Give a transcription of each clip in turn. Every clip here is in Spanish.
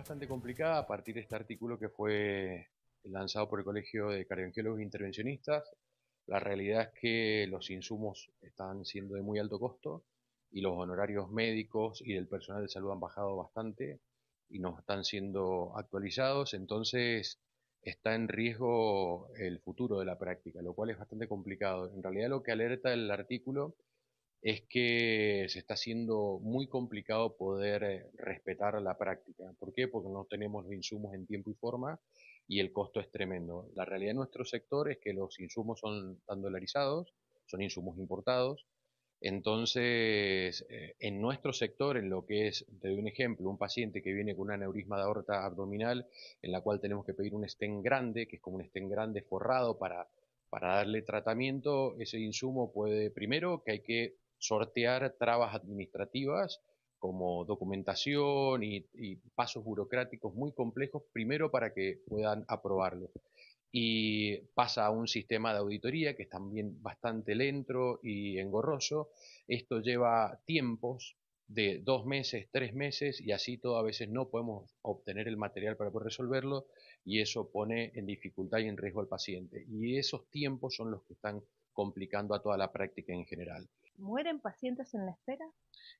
bastante complicada a partir de este artículo que fue lanzado por el Colegio de Cardiólogos Intervencionistas. La realidad es que los insumos están siendo de muy alto costo y los honorarios médicos y del personal de salud han bajado bastante y no están siendo actualizados, entonces está en riesgo el futuro de la práctica, lo cual es bastante complicado. En realidad lo que alerta el artículo es que se está haciendo muy complicado poder eh, respetar la práctica. ¿Por qué? Porque no tenemos los insumos en tiempo y forma y el costo es tremendo. La realidad de nuestro sector es que los insumos son tan dolarizados, son insumos importados. Entonces, eh, en nuestro sector, en lo que es, te doy un ejemplo, un paciente que viene con un aneurisma de aorta abdominal, en la cual tenemos que pedir un estén grande, que es como un estén grande forrado para, para darle tratamiento, ese insumo puede, primero, que hay que sortear trabas administrativas como documentación y, pasos burocráticos muy complejos, primero para que puedan aprobarlo. Y pasa a un sistema de auditoría que es también bastante lento y engorroso. Esto lleva tiempos de dos meses, tres meses, y así a veces no podemos obtener el material para poder resolverlo, y eso pone en dificultad y en riesgo al paciente. Y esos tiempos son los que están complicando a toda la práctica en general. ¿Mueren pacientes en la espera?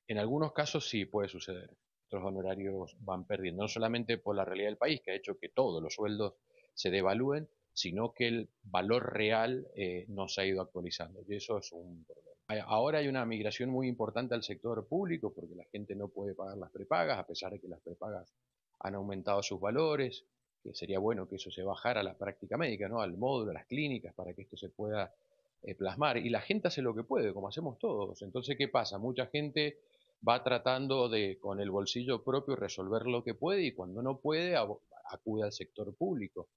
En algunos casos sí puede suceder. Los honorarios van perdiendo, no solamente por la realidad del país, que ha hecho que todos los sueldos se devalúen, sino que el valor real eh, no se ha ido actualizando. Y eso es un problema. Ahora hay una migración muy importante al sector público porque la gente no puede pagar las prepagas, a pesar de que las prepagas han aumentado sus valores, que sería bueno que eso se bajara a la práctica médica, ¿no? al módulo, a las clínicas, para que esto se pueda eh, plasmar. Y la gente hace lo que puede, como hacemos todos. Entonces, ¿qué pasa? Mucha gente va tratando de, con el bolsillo propio, resolver lo que puede y cuando no puede, acude al sector público.